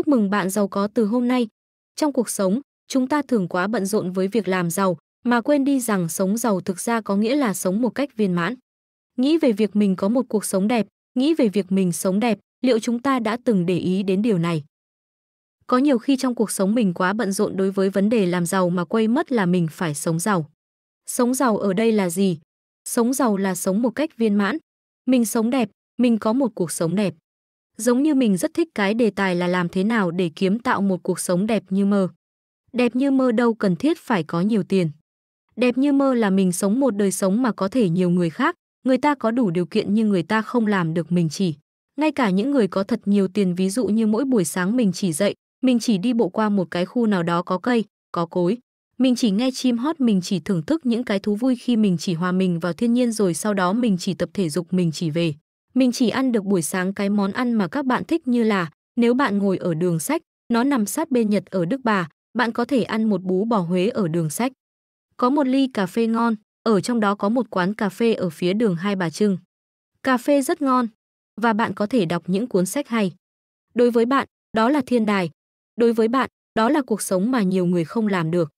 Chúc mừng bạn giàu có từ hôm nay. Trong cuộc sống, chúng ta thường quá bận rộn với việc làm giàu mà quên đi rằng sống giàu thực ra có nghĩa là sống một cách viên mãn. Nghĩ về việc mình có một cuộc sống đẹp, nghĩ về việc mình sống đẹp, liệu chúng ta đã từng để ý đến điều này? Có nhiều khi trong cuộc sống mình quá bận rộn đối với vấn đề làm giàu mà quên mất là mình phải sống giàu. Sống giàu ở đây là gì? Sống giàu là sống một cách viên mãn. Mình sống đẹp, mình có một cuộc sống đẹp giống như mình rất thích cái đề tài là làm thế nào để kiếm tạo một cuộc sống đẹp như mơ. Đẹp như mơ đâu cần thiết phải có nhiều tiền. Đẹp như mơ là mình sống một đời sống mà có thể nhiều người khác, người ta có đủ điều kiện nhưng người ta không làm được mình chỉ. Ngay cả những người có thật nhiều tiền ví dụ như mỗi buổi sáng mình chỉ dậy, mình chỉ đi bộ qua một cái khu nào đó có cây, có cối. Mình chỉ nghe chim hót, mình chỉ thưởng thức những cái thú vui khi mình chỉ hòa mình vào thiên nhiên rồi sau đó mình chỉ tập thể dục, mình chỉ về. Mình chỉ ăn được buổi sáng cái món ăn mà các bạn thích như là nếu bạn ngồi ở đường sách, nó nằm sát bên Nhật ở Đức Bà, bạn có thể ăn một bú bò Huế ở đường sách. Có một ly cà phê ngon, ở trong đó có một quán cà phê ở phía đường Hai Bà Trưng. Cà phê rất ngon và bạn có thể đọc những cuốn sách hay. Đối với bạn, đó là thiên đài. Đối với bạn, đó là cuộc sống mà nhiều người không làm được.